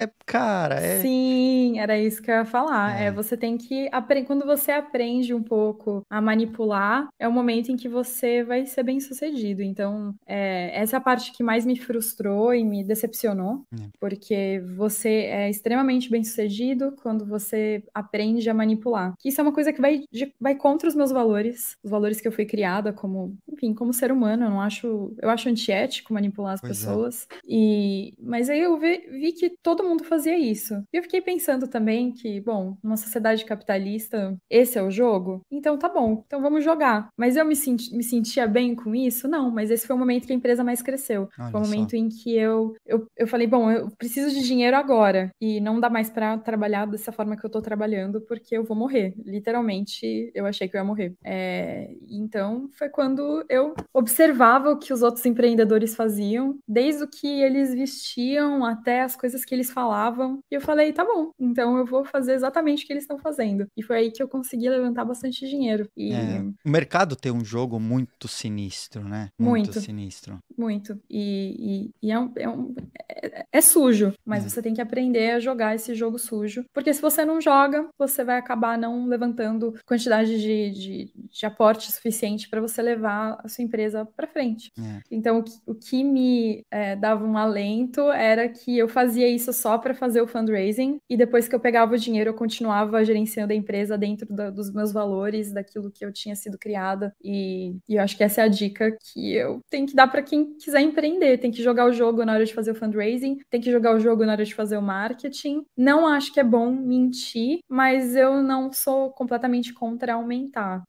É Cara, é. Sim, era isso que eu ia falar. É. é. você tem que. Quando você aprende um pouco a manipular, é o momento em que você vai ser bem sucedido. Então, é, essa é a parte que mais me frustrou e me decepcionou, é. porque você é extremamente bem sucedido quando você aprende a manipular. Isso é uma coisa que vai, vai contra os meus valores, os valores que eu fui criada como, enfim, como ser humano. Eu não acho. Eu acho antiético manipular as pois é. pessoas. E, mas aí eu vi, vi que todo mundo fazia fazia isso. E eu fiquei pensando também que, bom, numa sociedade capitalista, esse é o jogo? Então tá bom, então vamos jogar. Mas eu me, senti, me sentia bem com isso? Não, mas esse foi o momento que a empresa mais cresceu. Olha foi o momento só. em que eu, eu, eu falei, bom, eu preciso de dinheiro agora. E não dá mais para trabalhar dessa forma que eu tô trabalhando, porque eu vou morrer. Literalmente, eu achei que eu ia morrer. É, então foi quando eu observava o que os outros empreendedores faziam, desde o que eles vestiam até as coisas que eles falavam e eu falei, tá bom, então eu vou fazer exatamente o que eles estão fazendo. E foi aí que eu consegui levantar bastante dinheiro. E... É, o mercado tem um jogo muito sinistro, né? Muito, muito sinistro. Muito. E, e, e é, um, é, um, é, é sujo, mas é. você tem que aprender a jogar esse jogo sujo. Porque se você não joga, você vai acabar não levantando quantidade de, de, de aporte suficiente para você levar a sua empresa para frente. É. Então, o que, o que me dava um alento era que eu fazia isso só para fazer o fundraising e depois que eu pegava o dinheiro, eu continuava gerenciando a empresa dentro da, dos meus valores, daquilo que eu tinha sido criada. E, e eu acho que essa é a dica que eu tenho que dar para quem quiser empreender. Tem que jogar o jogo na hora de fazer o fundraising, tem que jogar o jogo na hora de fazer o marketing. Não acho que é bom mentir, mas eu não sou completamente contra aumentar.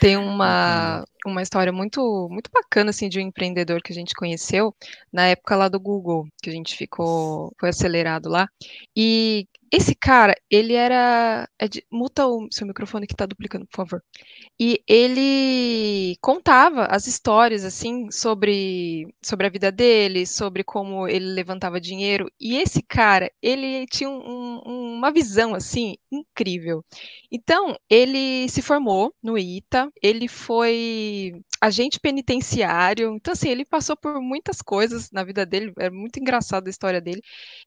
Tem uma, Tipo, uma história muito muito bacana assim de um empreendedor que a gente conheceu na época lá do Google, que a gente ficou foi acelerado lá. E esse cara, ele era é de, muta o seu microfone que está duplicando, por favor. E ele contava as histórias assim sobre sobre a vida dele, sobre como ele levantava dinheiro. E esse cara, ele tinha um, um, uma visão assim incrível. Então, ele se formou no ITA, ele foi que agente penitenciário. Então, assim, ele passou por muitas coisas na vida dele, é muito engraçada a história dele.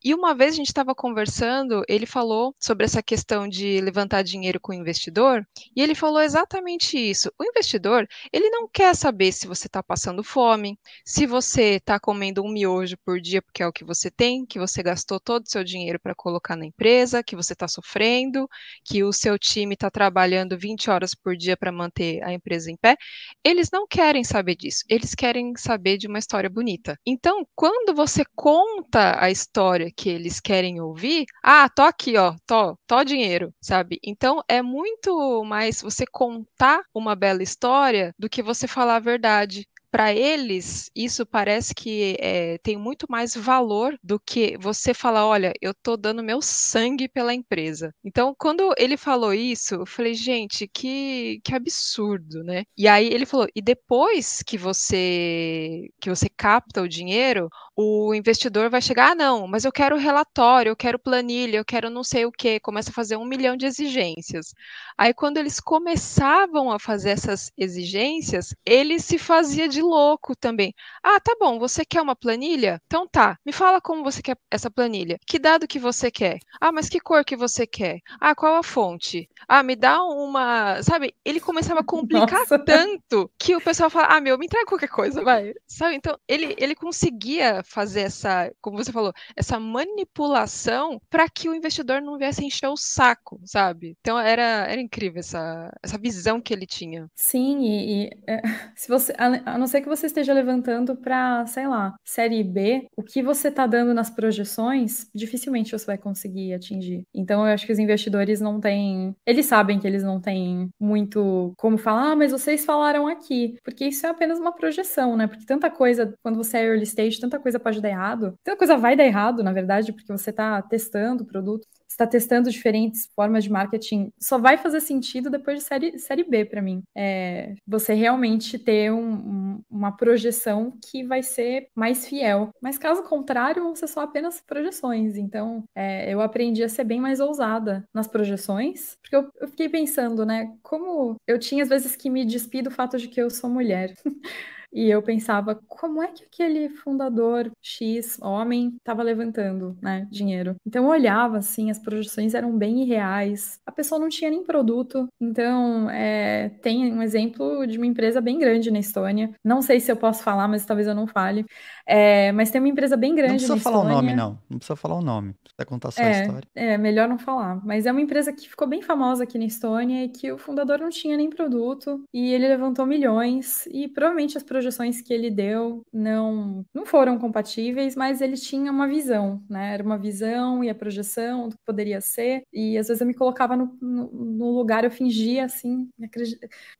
E uma vez a gente estava conversando, ele falou sobre essa questão de levantar dinheiro com o investidor, e ele falou exatamente isso. O investidor, ele não quer saber se você está passando fome, se você está comendo um miojo por dia, porque é o que você tem, que você gastou todo o seu dinheiro para colocar na empresa, que você está sofrendo, que o seu time está trabalhando 20 horas por dia para manter a empresa em pé. Eles não não querem saber disso, eles querem saber de uma história bonita. Então, quando você conta a história que eles querem ouvir, ah, tô aqui, ó, tô, tô dinheiro, sabe? Então, é muito mais você contar uma bela história do que você falar a verdade para eles, isso parece que é, tem muito mais valor do que você falar: olha, eu estou dando meu sangue pela empresa. Então, quando ele falou isso, eu falei: gente, que, que absurdo, né? E aí ele falou: e depois que você, que você capta o dinheiro, o investidor vai chegar: ah, não, mas eu quero relatório, eu quero planilha, eu quero não sei o que, começa a fazer um milhão de exigências. Aí, quando eles começavam a fazer essas exigências, ele se fazia de de louco também. Ah, tá bom, você quer uma planilha? Então tá, me fala como você quer essa planilha. Que dado que você quer? Ah, mas que cor que você quer? Ah, qual a fonte? Ah, me dá uma. Sabe, ele começava a complicar Nossa. tanto que o pessoal fala: ah, meu, me entrega qualquer coisa, vai. Sabe, então ele, ele conseguia fazer essa, como você falou, essa manipulação para que o investidor não viesse encher o saco, sabe? Então era, era incrível essa, essa visão que ele tinha. Sim, e, e é, se você. A, a não ser que você esteja levantando para, sei lá, série B, o que você está dando nas projeções, dificilmente você vai conseguir atingir. Então eu acho que os investidores não têm. Eles sabem que eles não têm muito como falar, ah, mas vocês falaram aqui. Porque isso é apenas uma projeção, né? Porque tanta coisa, quando você é early stage, tanta coisa pode dar errado, tanta coisa vai dar errado, na verdade, porque você está testando o produto está testando diferentes formas de marketing, só vai fazer sentido depois de série, série B para mim. É, você realmente ter um, um, uma projeção que vai ser mais fiel. Mas caso contrário, vão ser só apenas projeções. Então, é, eu aprendi a ser bem mais ousada nas projeções, porque eu, eu fiquei pensando, né? Como eu tinha às vezes que me despido do fato de que eu sou mulher. E eu pensava, como é que aquele fundador X, homem, estava levantando, né, dinheiro? Então eu olhava, assim, as projeções eram bem irreais. A pessoa não tinha nem produto. Então, é, tem um exemplo de uma empresa bem grande na Estônia. Não sei se eu posso falar, mas talvez eu não fale. É, mas tem uma empresa bem grande na Estônia. Não precisa falar Estônia. o nome, não. Não precisa falar o nome. Precisa contar só é, a história. É, melhor não falar. Mas é uma empresa que ficou bem famosa aqui na Estônia e que o fundador não tinha nem produto. E ele levantou milhões. E provavelmente as projeções projeções que ele deu não, não foram compatíveis, mas ele tinha uma visão, né? Era uma visão e a projeção do que poderia ser. E às vezes eu me colocava no, no, no lugar, eu fingia assim,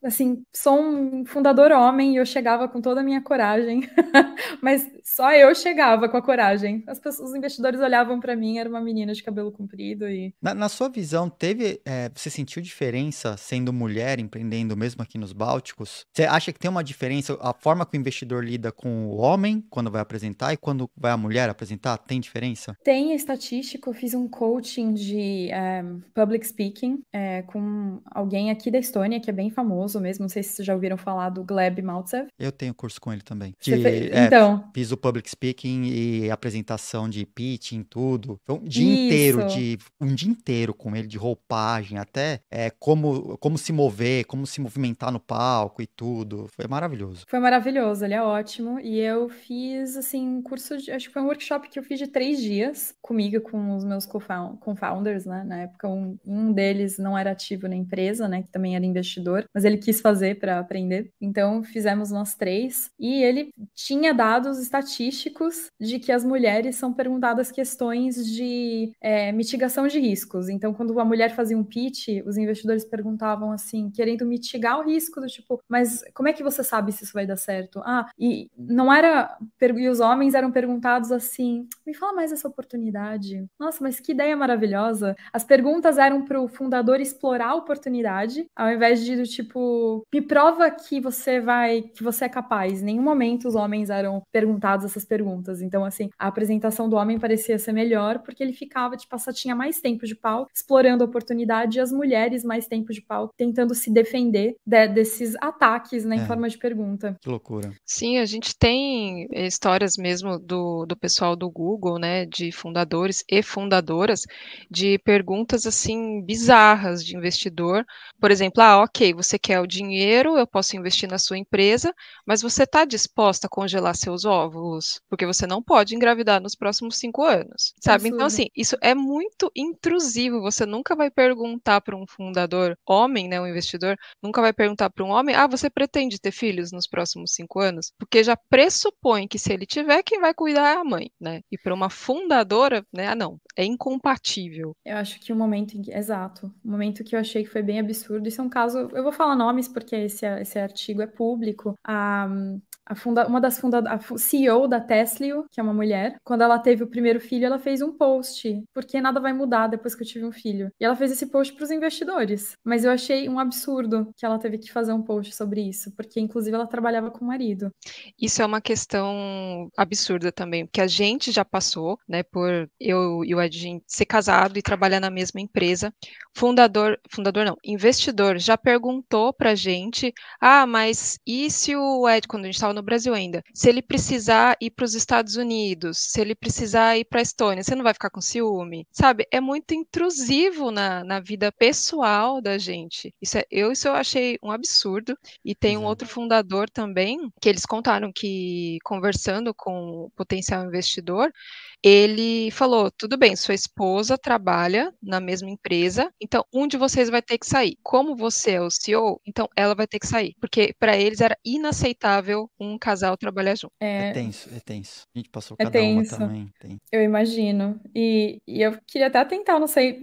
assim, sou um fundador homem e eu chegava com toda a minha coragem, mas só eu chegava com a coragem. As pessoas, os investidores olhavam para mim, era uma menina de cabelo comprido e. Na, na sua visão, teve, é, você sentiu diferença sendo mulher empreendendo mesmo aqui nos Bálticos? Você acha que tem uma diferença a forma forma que o investidor lida com o homem quando vai apresentar e quando vai a mulher apresentar, tem diferença? Tem estatística. Eu fiz um coaching de eh, public speaking é, com alguém aqui da Estônia, que é bem famoso mesmo. Não sei se vocês já ouviram falar do Gleb Maltsev. Eu tenho curso com ele também. De, fez... É, então. É, fiz o public speaking e apresentação de pitching, tudo. Então, dia Isso. inteiro, de, um dia inteiro com ele, de roupagem, até eh, como, como se mover, como se movimentar no palco e tudo. Foi maravilhoso. Foi maravilhoso maravilhoso, ele é ótimo. E eu fiz, assim, um curso de. Acho que foi um workshop que eu fiz de três dias comigo, com os meus co-founders, né? Na época, um, um deles não era ativo na empresa, né? Que também era investidor, mas ele quis fazer para aprender. Então, fizemos nós três. E ele tinha dados estatísticos de que as mulheres são perguntadas questões de é, mitigação de riscos. Então, quando a mulher fazia um pitch, os investidores perguntavam assim, querendo mitigar o risco, do tipo, mas como é que você sabe se isso vai dar certo? certo. Ah, e não era. E os homens eram perguntados assim: me fala mais essa oportunidade. Nossa, mas que ideia maravilhosa. As perguntas eram para o fundador explorar a oportunidade, ao invés de do tipo, me prova que você vai, que você é capaz. Em nenhum momento os homens eram perguntados essas perguntas. Então, assim, a apresentação do homem parecia ser melhor, porque ele ficava, tipo, só tinha mais tempo de pau explorando a oportunidade e as mulheres mais tempo de pau tentando se defender de, desses ataques né, é. em forma de pergunta. Que loucura. Sim, a gente tem eh, histórias mesmo do, do pessoal do Google, né, de fundadores e fundadoras, de perguntas assim bizarras de investidor. Por exemplo, ah, ok, você quer o dinheiro, eu posso investir na sua empresa, mas você está disposta a congelar seus óvulos? Porque você não pode engravidar nos próximos cinco anos, sabe? Então, assim, isso é muito intrusivo. Você nunca vai perguntar para um fundador homem, né, um investidor, nunca vai perguntar para um homem, ah, você pretende ter filhos nos próximos próximos cinco anos, porque já pressupõe que se ele tiver, quem vai cuidar é a mãe, né? E para uma fundadora, né? Ah, não, é incompatível. Eu acho que o momento, exato, o momento que eu achei que foi bem absurdo, isso é um caso, eu vou falar nomes porque esse, esse artigo é público, a, a funda, uma das fundadoras, a CEO da Tesla, que é uma mulher, quando ela teve o primeiro filho, ela fez um post, porque nada vai mudar depois que eu tive um filho. E ela fez esse post para os investidores, mas eu achei um absurdo que ela teve que fazer um post sobre isso, porque inclusive ela trabalhava com o marido. Isso é uma questão absurda também, porque a gente já passou, né, por eu e o Ed ser casado e trabalhar na mesma empresa. Fundador, fundador não, investidor já perguntou pra gente: "Ah, mas e se o Ed quando a gente estava no Brasil ainda, se ele precisar ir para os Estados Unidos, se ele precisar ir para a Estônia, você não vai ficar com ciúme?" Sabe? É muito intrusivo na, na vida pessoal da gente. Isso é, eu isso eu achei um absurdo e tem Exato. um outro fundador também também, que eles contaram que conversando com o potencial investidor, ele falou: tudo bem, sua esposa trabalha na mesma empresa, então um de vocês vai ter que sair. Como você é o CEO, então ela vai ter que sair. Porque para eles era inaceitável um casal trabalhar junto. É, é tenso, é tenso. A gente passou é cada é tenso. uma também. Tem. Eu imagino. E, e, eu queria até tentar, não sei,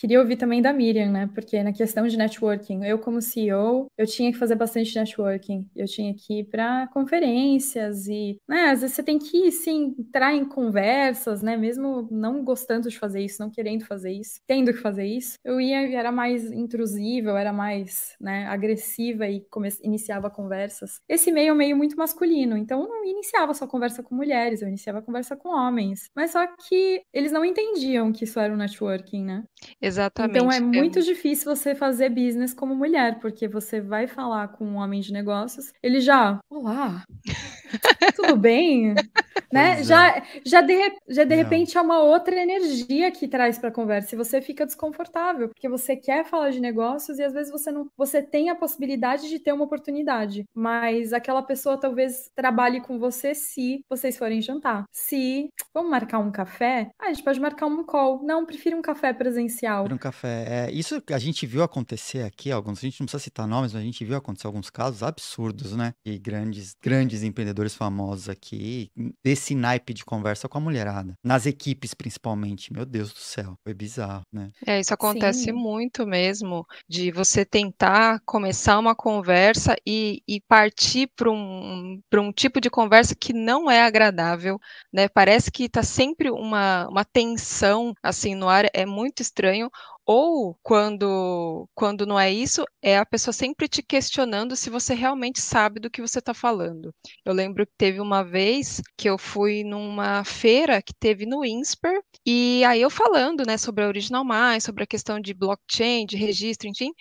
queria ouvir também da Miriam, né? Porque na questão de networking, eu como CEO, eu tinha que fazer bastante networking. Eu tinha que ir para conferências e, né, às vezes você tem que, sim, entrar em conversa diversas, né? Mesmo não gostando de fazer isso, não querendo fazer isso, tendo que fazer isso, eu ia era mais intrusiva, era mais, né, agressiva e iniciava conversas. Esse meio é um meio muito masculino, então eu não iniciava só conversa com mulheres, eu iniciava conversa com homens. Mas só que eles não entendiam que isso era um networking, né? Exatamente. Então é, é. muito difícil você fazer business como mulher, porque você vai falar com um homem de negócios, ele já, olá, tudo bem? né? É. Já, já de, já de repente é uma outra energia que traz para a conversa e você fica desconfortável, porque você quer falar de negócios e às vezes você não você tem a possibilidade de ter uma oportunidade, mas aquela pessoa talvez trabalhe com você se vocês forem jantar. Se vamos marcar um café, ah, a gente pode marcar um call. Não, prefiro um café presencial. Um café. É, isso a gente viu acontecer aqui, alguns, a gente não precisa citar nomes, mas a gente viu acontecer alguns casos absurdos, né? E grandes grandes empreendedores jogadores famosos aqui, desse naipe de conversa com a mulherada. Nas equipes, principalmente. Meu Deus do céu, foi bizarro, né? É, isso acontece Sim. muito mesmo, de você tentar começar uma conversa e, e partir para um, um tipo de conversa que não é agradável, né? Parece que está sempre uma, uma tensão, assim, no ar, é muito estranho, ou quando quando não é isso, é a pessoa sempre te questionando se você realmente sabe do que você está falando. Eu lembro que teve uma vez que eu fui numa feira que teve no INSPER e aí eu falando, né, sobre a Original Mais, sobre a questão de blockchain, de registro, enfim,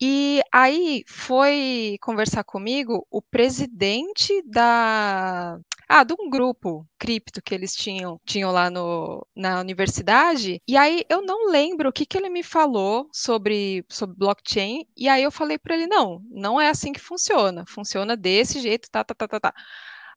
e aí foi conversar comigo o presidente da ah, de um grupo cripto que eles tinham, tinham lá no, na universidade. E aí eu não lembro o que, que ele me falou sobre, sobre blockchain. E aí eu falei para ele: não, não é assim que funciona. Funciona desse jeito, tá, tá, tá, tá, tá.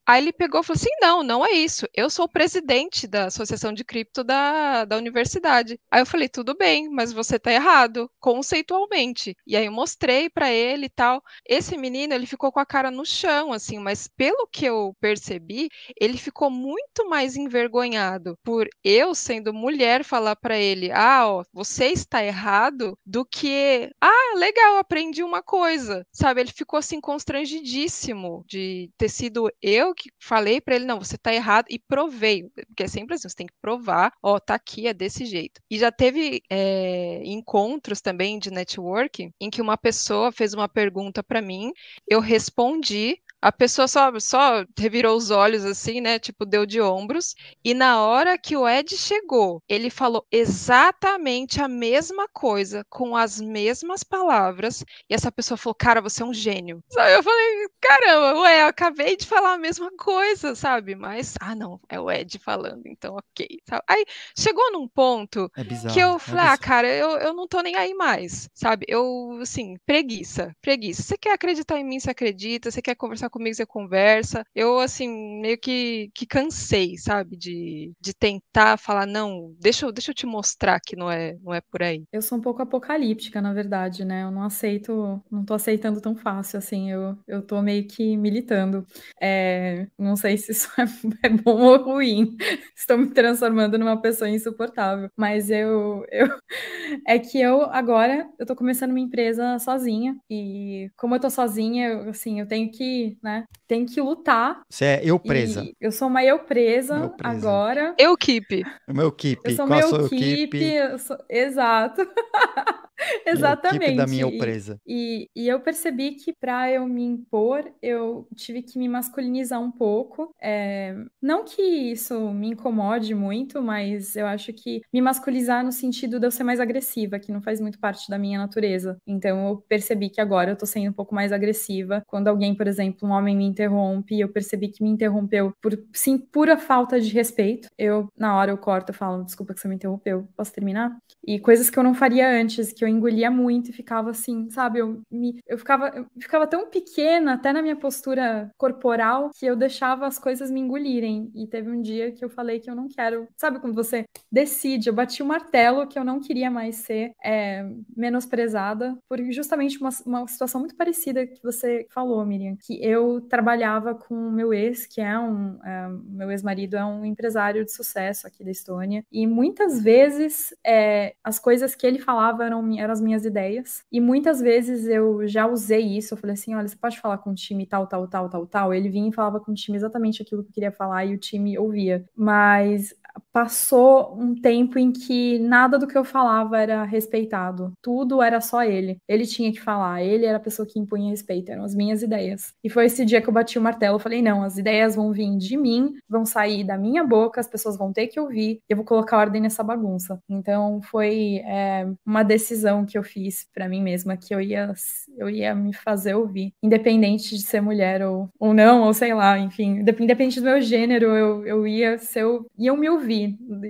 Aí ele pegou e falou assim: não, não é isso. Eu sou o presidente da associação de cripto da, da universidade. Aí eu falei: tudo bem, mas você tá errado, conceitualmente. E aí eu mostrei para ele e tal. Esse menino, ele ficou com a cara no chão, assim, mas pelo que eu percebi, ele ficou muito mais envergonhado por eu, sendo mulher, falar para ele: ah, ó, você está errado, do que, ah, legal, aprendi uma coisa. Sabe? Ele ficou assim constrangidíssimo de ter sido eu que falei para ele, não, você está errado, e provei, porque é sempre assim, você tem que provar, ó, oh, tá aqui, é desse jeito. E já teve é, encontros também de networking em que uma pessoa fez uma pergunta para mim, eu respondi, a pessoa só, só revirou os olhos assim, né? Tipo, deu de ombros. E na hora que o Ed chegou, ele falou exatamente a mesma coisa, com as mesmas palavras. E essa pessoa falou: Cara, você é um gênio. Eu falei: Caramba, ué, eu acabei de falar a mesma coisa, sabe? Mas, ah, não, é o Ed falando, então ok. Sabe? Aí chegou num ponto é bizarro, que eu é falei: é Ah, cara, eu, eu não tô nem aí mais, sabe? Eu, assim, preguiça, preguiça. Você quer acreditar em mim, você acredita, você quer conversar com comigo, você conversa. Eu, assim, meio que, que cansei, sabe? De, de tentar falar, não, deixa, eu, deixa eu te mostrar que não é, não é por aí. Eu sou um pouco apocalíptica, na verdade, né? Eu não aceito, não tô aceitando tão fácil, assim. Eu, eu tô meio que militando. É, não sei se isso é, é bom ou ruim. Estou me transformando numa pessoa insuportável. Mas eu, eu. É que eu, agora, eu tô começando uma empresa sozinha. E como eu tô sozinha, eu, assim, eu tenho que né? Tem que lutar. Você é eu presa. E eu sou uma eu presa, eu presa. agora. Eu keep. Meu keep. Eu sou Qual meu keep. keep? Sou... Exato. Exatamente. da minha opresa. E, e, e eu percebi que para eu me impor, eu tive que me masculinizar um pouco. É, não que isso me incomode muito, mas eu acho que me masculizar no sentido de eu ser mais agressiva, que não faz muito parte da minha natureza. Então eu percebi que agora eu tô sendo um pouco mais agressiva. Quando alguém, por exemplo, um homem me interrompe, eu percebi que me interrompeu por sim pura falta de respeito. Eu na hora eu corto, eu falo desculpa que você me interrompeu, posso terminar? E coisas que eu não faria antes, que eu engolia muito e ficava assim, sabe? Eu, me, eu, ficava, eu ficava tão pequena, até na minha postura corporal, que eu deixava as coisas me engolirem. E teve um dia que eu falei que eu não quero. Sabe quando você decide? Eu bati o martelo que eu não queria mais ser é, menosprezada por justamente uma, uma situação muito parecida que você falou, Miriam. Que eu trabalhava com o meu ex, que é um. É, meu ex-marido é um empresário de sucesso aqui da Estônia. E muitas vezes é, as coisas que ele falava eram, eram as minhas ideias. E muitas vezes eu já usei isso, eu falei assim, olha, você pode falar com o time tal, tal, tal, tal, tal. Ele vinha e falava com o time exatamente aquilo que eu queria falar e o time ouvia. Mas passou um tempo em que nada do que eu falava era respeitado. Tudo era só ele. Ele tinha que falar, ele era a pessoa que impunha respeito, eram as minhas ideias. E foi esse dia que eu bati o martelo, eu falei: "Não, as ideias vão vir de mim, vão sair da minha boca, as pessoas vão ter que ouvir, eu vou colocar ordem nessa bagunça". Então foi é, uma decisão que eu fiz para mim mesma que eu ia eu ia me fazer ouvir, independente de ser mulher ou, ou não, ou sei lá, enfim, independente do meu gênero, eu, eu ia ser eu, me ouvir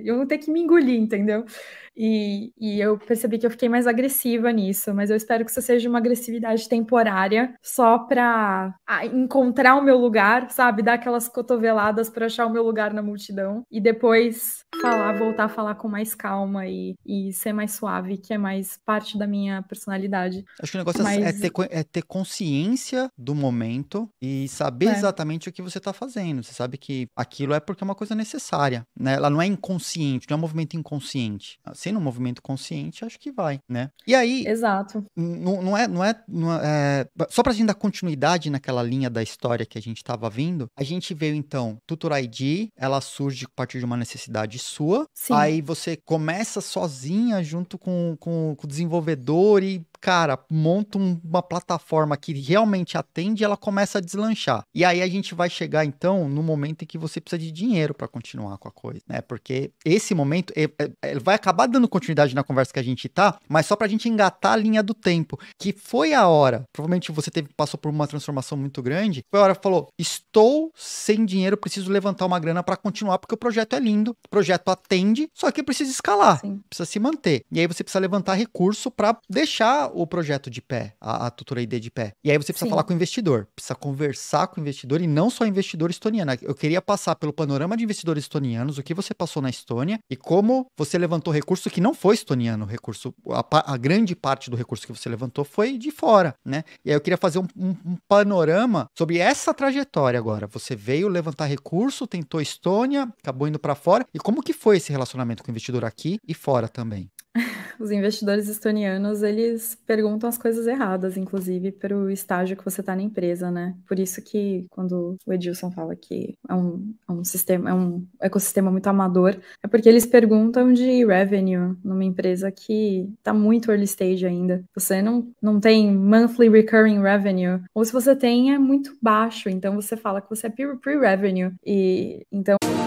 eu vou ter que me engolir, entendeu? E, e, eu percebi que eu fiquei mais agressiva nisso, mas eu espero que isso seja uma agressividade temporária, só pra encontrar o meu lugar, sabe? Dar aquelas cotoveladas para achar o meu lugar na multidão e depois falar, voltar a falar com mais calma e, e ser mais suave, que é mais parte da minha personalidade. Acho que o negócio é mas... é, ter, é, ter, consciência do momento e saber é. exatamente o que você tá fazendo. Você sabe que aquilo é porque é uma coisa necessária, né? Ela não é inconsciente, não é um movimento inconsciente sendo um movimento consciente, acho que vai, né? E aí. Exato. Não, é, não, é, não é, é. Só pra gente dar continuidade naquela linha da história que a gente estava vindo, a gente veio então Tutor ID, ela surge a partir de uma necessidade sua. Sim. Aí você começa sozinha junto com, com, com o desenvolvedor e cara, monta uma plataforma que realmente atende, ela começa a deslanchar. E aí a gente vai chegar então no momento em que você precisa de dinheiro para continuar com a coisa, né? Porque esse momento ele vai acabar dando continuidade na conversa que a gente tá, mas só pra gente engatar a linha do tempo, que foi a hora, provavelmente você teve, passou por uma transformação muito grande, foi a hora que falou, estou sem dinheiro, preciso levantar uma grana para continuar, porque o projeto é lindo, o projeto atende, só que precisa escalar, Sim. precisa se manter. E aí você precisa levantar recurso para deixar o projeto de pé, a, a tutora ID de pé. E aí você precisa Sim. falar com o investidor, precisa conversar com o investidor e não só investidor estoniano. Eu queria passar pelo panorama de investidores estonianos, o que você passou na Estônia e como você levantou recursos recurso que não foi estoniano, o recurso, a, a, grande parte do recurso que você levantou foi de fora, né? E aí eu queria fazer um, um, um panorama sobre essa trajetória agora. Você veio levantar recurso, tentou Estônia, acabou indo para fora. E como que foi esse relacionamento com o investidor aqui e fora também? Os investidores estonianos, eles perguntam as coisas erradas, inclusive, pelo estágio que você está na empresa, né? Por isso que quando o Edilson fala que é um, é um sistema, é um ecossistema muito amador, é porque eles perguntam de revenue numa empresa que está muito early stage ainda. Você não, não tem monthly recurring revenue, ou se você tem, é muito baixo. Então você fala que você é pre-revenue. E então.